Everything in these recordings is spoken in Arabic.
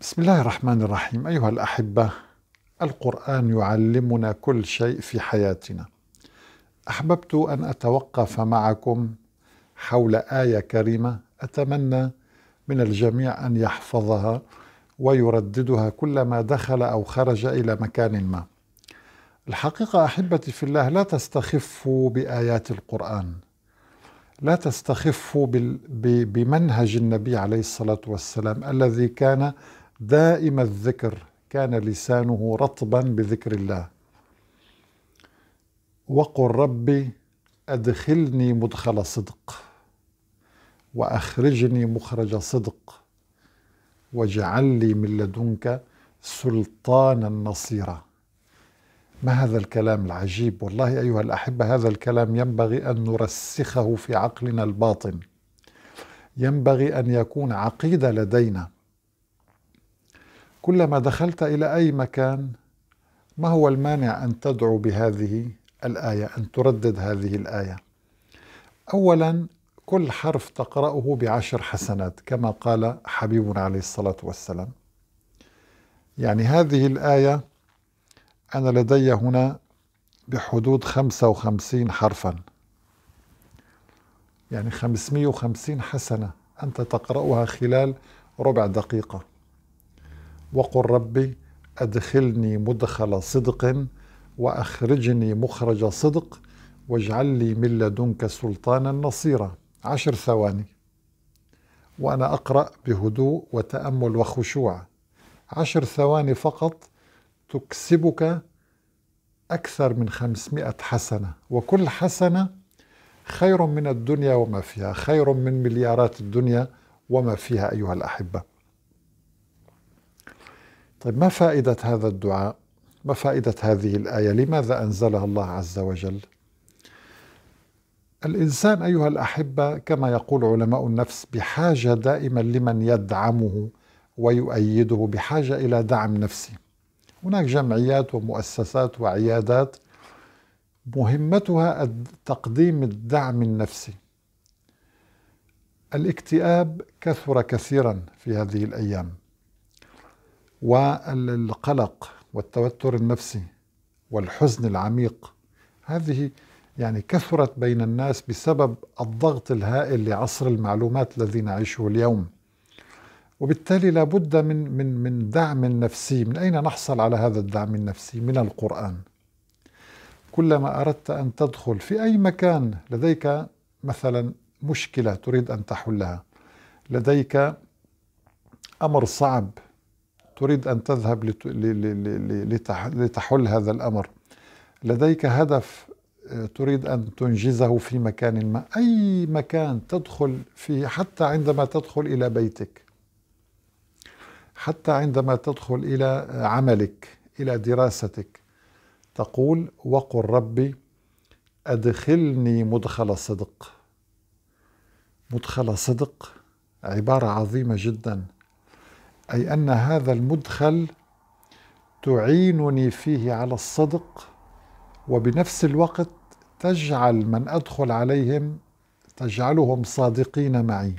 بسم الله الرحمن الرحيم أيها الأحبة القرآن يعلمنا كل شيء في حياتنا أحببت أن أتوقف معكم حول آية كريمة أتمنى من الجميع أن يحفظها ويرددها كلما دخل أو خرج إلى مكان ما الحقيقة أحبتي في الله لا تستخفوا بآيات القرآن لا تستخفوا بمنهج النبي عليه الصلاة والسلام الذي كان دائم الذكر كان لسانه رطبا بذكر الله وقل ربي أدخلني مدخل صدق وأخرجني مخرج صدق واجعل لي من لدنك سلطانا نصيرا ما هذا الكلام العجيب والله أيها الأحبة هذا الكلام ينبغي أن نرسخه في عقلنا الباطن ينبغي أن يكون عقيدة لدينا كلما دخلت الى اي مكان ما هو المانع ان تدعو بهذه الايه ان تردد هذه الايه اولا كل حرف تقراه بعشر حسنات كما قال حبيبنا عليه الصلاه والسلام يعني هذه الايه انا لدي هنا بحدود 55 حرفا يعني 550 حسنه انت تقراها خلال ربع دقيقه وقل ربي أدخلني مدخل صدق وأخرجني مخرج صدق واجعل لي من لدنك سلطانا نصيرا عشر ثواني وأنا أقرأ بهدوء وتأمل وخشوع عشر ثواني فقط تكسبك أكثر من خمسمائة حسنة وكل حسنة خير من الدنيا وما فيها خير من مليارات الدنيا وما فيها أيها الأحبة طيب ما فائدة هذا الدعاء؟ ما فائدة هذه الآية؟ لماذا أنزلها الله عز وجل؟ الإنسان أيها الأحبة كما يقول علماء النفس بحاجة دائما لمن يدعمه ويؤيده بحاجة إلى دعم نفسي هناك جمعيات ومؤسسات وعيادات مهمتها تقديم الدعم النفسي الاكتئاب كثر كثيرا في هذه الأيام والقلق والتوتر النفسي والحزن العميق هذه يعني كثرت بين الناس بسبب الضغط الهائل لعصر المعلومات الذي نعيشه اليوم وبالتالي لابد من من من دعم نفسي من اين نحصل على هذا الدعم النفسي من القران كلما اردت ان تدخل في اي مكان لديك مثلا مشكله تريد ان تحلها لديك امر صعب تريد أن تذهب لتحل هذا الأمر لديك هدف آه، تريد أن تنجزه في مكان ما أي مكان تدخل فيه حتى عندما تدخل إلى بيتك حتى عندما تدخل إلى عملك إلى دراستك تقول وقل ربي أدخلني مدخل صدق مدخل صدق عبارة عظيمة جداً أي أن هذا المدخل تعينني فيه على الصدق وبنفس الوقت تجعل من أدخل عليهم تجعلهم صادقين معي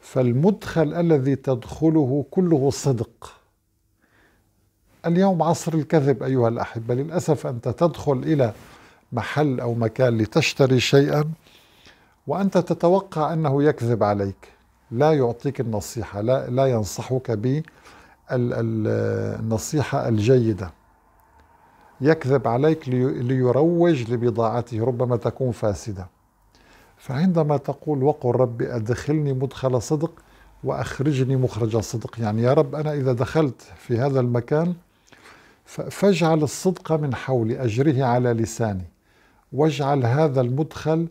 فالمدخل الذي تدخله كله صدق اليوم عصر الكذب أيها الأحبة للأسف أنت تدخل إلى محل أو مكان لتشتري شيئا وأنت تتوقع أنه يكذب عليك لا يعطيك النصيحة لا, لا ينصحك بالنصيحة الجيدة يكذب عليك ليروج لبضاعته ربما تكون فاسدة فعندما تقول وقل رب أدخلني مدخل صدق وأخرجني مخرج صدق يعني يا رب أنا إذا دخلت في هذا المكان فاجعل الصدق من حولي أجره على لساني واجعل هذا المدخل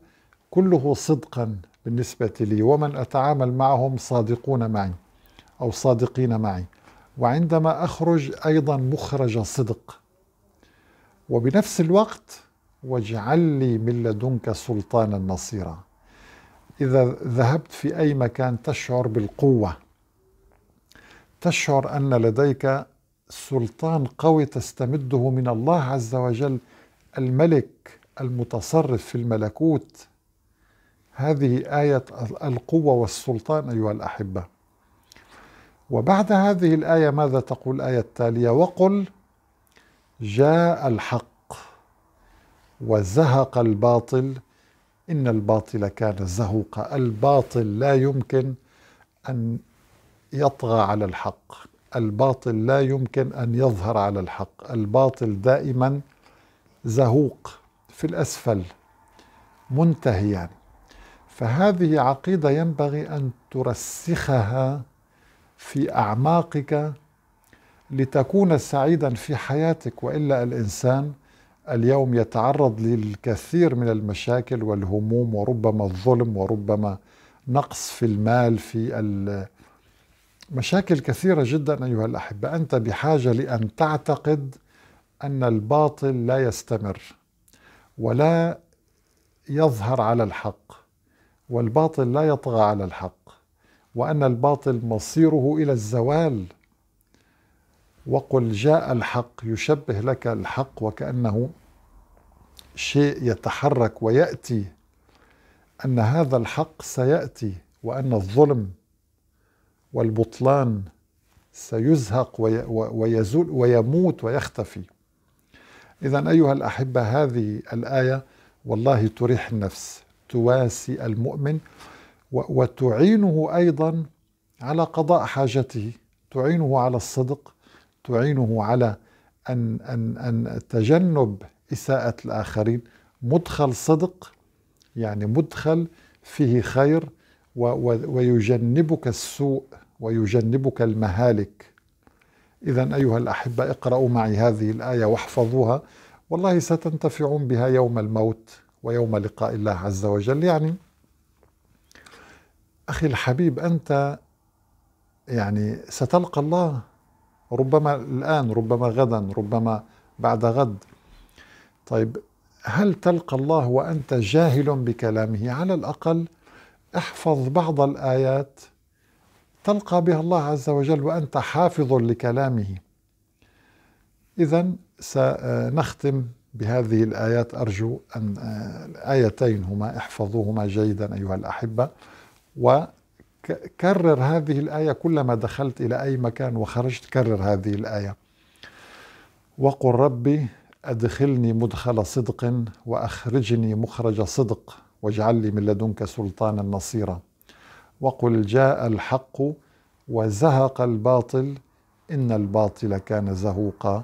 كله صدقا بالنسبة لي ومن أتعامل معهم صادقون معي أو صادقين معي وعندما أخرج أيضا مخرج صدق وبنفس الوقت واجعل لي من لدنك سلطانا نصيرا إذا ذهبت في أي مكان تشعر بالقوة تشعر أن لديك سلطان قوي تستمده من الله عز وجل الملك المتصرف في الملكوت هذه آية القوة والسلطان أيها الأحبة وبعد هذه الآية ماذا تقول الآية التالية وقل جاء الحق وزهق الباطل إن الباطل كان زهوقا الباطل لا يمكن أن يطغى على الحق الباطل لا يمكن أن يظهر على الحق الباطل دائما زهوق في الأسفل منتهيا يعني فهذه عقيدة ينبغي أن ترسخها في أعماقك لتكون سعيدا في حياتك وإلا الإنسان اليوم يتعرض للكثير من المشاكل والهموم وربما الظلم وربما نقص في المال في مشاكل كثيرة جدا أيها الأحبة أنت بحاجة لأن تعتقد أن الباطل لا يستمر ولا يظهر على الحق والباطل لا يطغى على الحق وأن الباطل مصيره إلى الزوال وقل جاء الحق يشبه لك الحق وكأنه شيء يتحرك ويأتي أن هذا الحق سيأتي وأن الظلم والبطلان سيزهق ويزول ويموت ويختفي إذا أيها الأحبة هذه الآية والله تريح النفس تواسي المؤمن وتعينه ايضا على قضاء حاجته تعينه على الصدق تعينه على ان ان ان تجنب اساءه الاخرين مدخل صدق يعني مدخل فيه خير ويجنبك السوء ويجنبك المهالك اذا ايها الاحبه اقرأوا معي هذه الايه واحفظوها والله ستنتفعون بها يوم الموت ويوم لقاء الله عز وجل يعني أخي الحبيب أنت يعني ستلقى الله ربما الآن ربما غدا ربما بعد غد طيب هل تلقى الله وأنت جاهل بكلامه على الأقل احفظ بعض الآيات تلقى بها الله عز وجل وأنت حافظ لكلامه إذا سنختم بهذه الآيات أرجو أن آه، آيتين هما احفظوهما جيدا أيها الأحبة وكرر هذه الآية كلما دخلت إلى أي مكان وخرجت كرر هذه الآية وقل ربي أدخلني مدخل صدق وأخرجني مخرج صدق واجعل لي من لدنك سلطانا نصيرا وقل جاء الحق وزهق الباطل إن الباطل كان زهوقا